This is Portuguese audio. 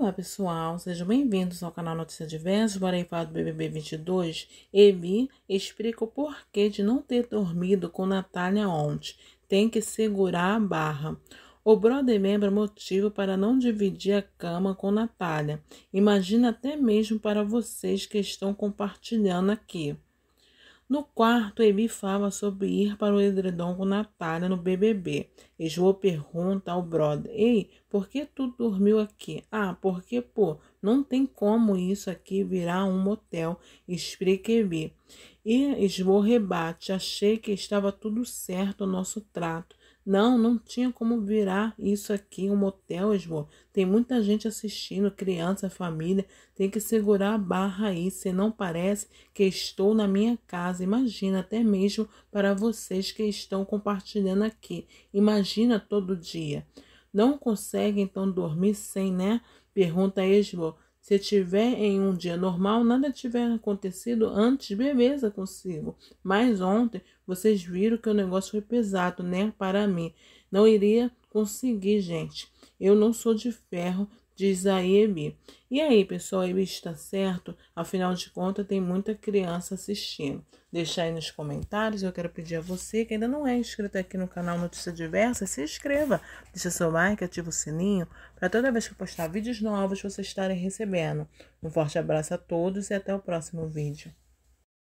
Olá pessoal, sejam bem-vindos ao canal Notícia Diversas para falar do BBB 22. Evi explica o porquê de não ter dormido com Natália ontem. Tem que segurar a barra. O brother lembra motivo para não dividir a cama com Natália. Imagina até mesmo para vocês que estão compartilhando aqui. No quarto, Emi fala sobre ir para o edredom com Natália no BBB. E João pergunta ao brother: Ei, por que tu dormiu aqui? Ah, porque, pô, não tem como isso aqui virar um motel. Explica Emi. E João rebate: Achei que estava tudo certo o nosso trato. Não, não tinha como virar isso aqui um motel, Esmo. Tem muita gente assistindo, criança, família. Tem que segurar a barra aí, se não parece que estou na minha casa. Imagina, até mesmo para vocês que estão compartilhando aqui. Imagina todo dia. Não consegue então dormir sem, né? Pergunta Esmo. Se tiver em um dia normal, nada tiver acontecido antes, beleza consigo. Mas ontem vocês viram que o negócio foi pesado, né? Para mim. Não iria conseguir, gente. Eu não sou de ferro diz a Amy. E aí, pessoal, Amy está certo? Afinal de contas, tem muita criança assistindo. Deixa aí nos comentários. Eu quero pedir a você que ainda não é inscrito aqui no canal Notícia Diversa, se inscreva. Deixa seu like, ativa o sininho para toda vez que eu postar vídeos novos vocês estarem recebendo. Um forte abraço a todos e até o próximo vídeo.